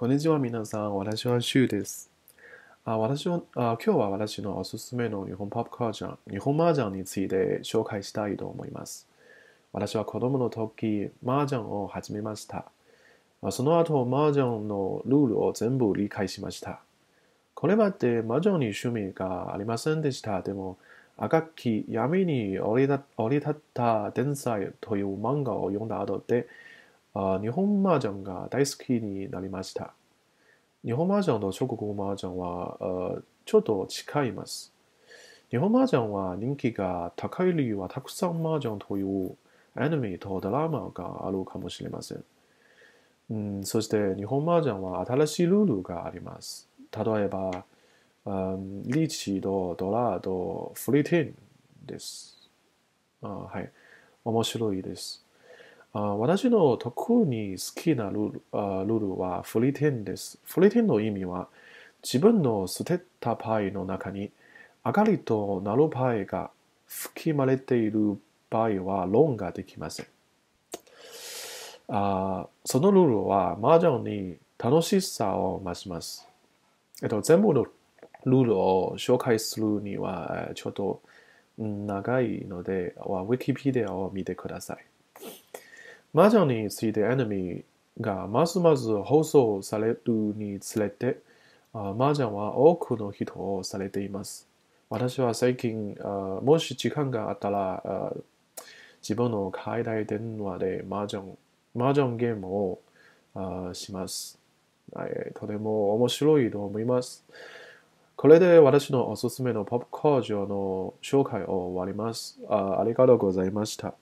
こんにちは、皆さん。私はシュウです。あ私はあ今日は私のおすすめの日本パップカージャン、日本麻雀について紹介したいと思います。私は子供の時、麻雀を始めました。その後、麻雀のルールを全部理解しました。これまで麻雀に趣味がありませんでした。でも、赤き闇に降り立った天才という漫画を読んだ後で、あ日本麻雀が大好きになりました。日本麻雀と中国麻雀はあちょっと違います。日本麻雀は人気が高い理由はたくさん麻雀というアニメとドラマがあるかもしれません。うん、そして日本麻雀は新しいルールがあります。例えば、うん、リーチとドラとフリティンです。あはい。面白いです。あ私の特に好きなルールあルールはフリテンです。フリテンの意味は自分の捨てたパイの中に明かりとなるパイが含まれている場合は論ができません。あそのルールは麻雀に楽しさを増します。えっと、全部のルールを紹介するにはちょっと長いので、ウィキペディアを見てください。魔女についてアニメがますます放送されるにつれて、麻雀は多くの人をされています。私は最近、もし時間があったら、自分の海外電話で麻雀麻雀ゲームをします、はい。とても面白いと思います。これで私のおすすめのポップコー工場の紹介を終わりますあ。ありがとうございました。